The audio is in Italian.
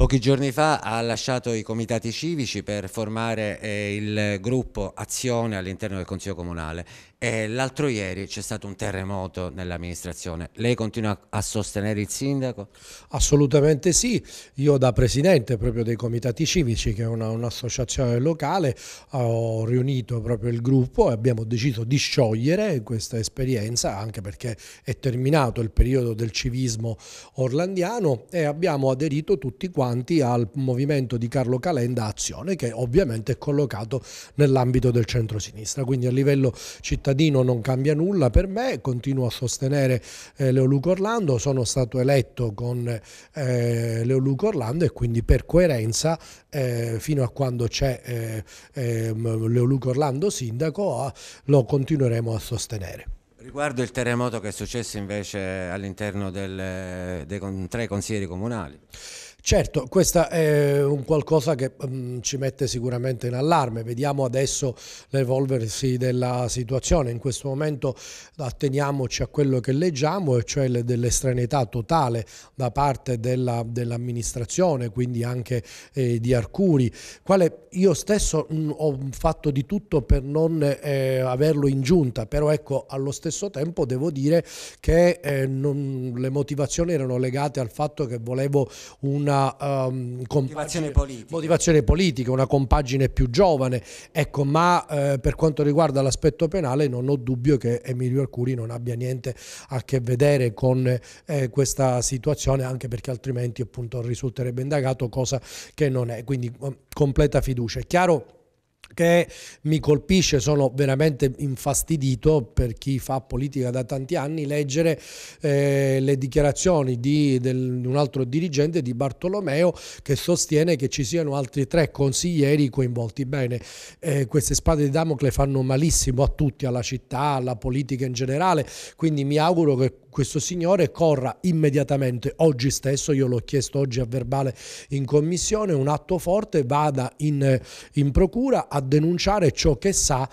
Pochi giorni fa ha lasciato i comitati civici per formare eh, il gruppo Azione all'interno del Consiglio Comunale e l'altro ieri c'è stato un terremoto nell'amministrazione. Lei continua a sostenere il sindaco? Assolutamente sì, io da presidente proprio dei comitati civici che è un'associazione un locale ho riunito proprio il gruppo e abbiamo deciso di sciogliere questa esperienza anche perché è terminato il periodo del civismo orlandiano e abbiamo aderito tutti quanti davanti al movimento di Carlo Calenda Azione che ovviamente è collocato nell'ambito del centro-sinistra. Quindi a livello cittadino non cambia nulla per me, continuo a sostenere eh, Leoluco Orlando, sono stato eletto con eh, Leoluco Orlando e quindi per coerenza eh, fino a quando c'è eh, ehm, Leoluco Orlando sindaco ah, lo continueremo a sostenere. Riguardo il terremoto che è successo invece all'interno dei tre consiglieri comunali. Certo, questo è un qualcosa che um, ci mette sicuramente in allarme, vediamo adesso l'evolversi della situazione, in questo momento atteniamoci a quello che leggiamo, e cioè dell'estraneità totale da parte dell'amministrazione, quindi anche eh, di Arcuri, quale io stesso mh, mm, ho fatto di tutto per non eh, averlo in giunta, però ecco allo stesso tempo devo dire che eh, non, le motivazioni erano legate al fatto che volevo un una um, motivazione, cioè, politica. motivazione, politica. una compagine più giovane, ecco, ma eh, per quanto riguarda l'aspetto penale non ho dubbio che Emilio Arcuri non abbia niente a che vedere con eh, questa situazione, anche perché altrimenti appunto risulterebbe indagato, cosa che non è, quindi completa fiducia. È chiaro? che mi colpisce, sono veramente infastidito per chi fa politica da tanti anni, leggere eh, le dichiarazioni di, del, un altro dirigente di Bartolomeo che sostiene che ci siano altri tre consiglieri coinvolti. Bene, eh, queste spade di Damocle fanno malissimo a tutti, alla città, alla politica in generale, quindi mi auguro che questo signore corra immediatamente, oggi stesso, io l'ho chiesto oggi a verbale in commissione, un atto forte, vada in, in procura a denunciare ciò che sa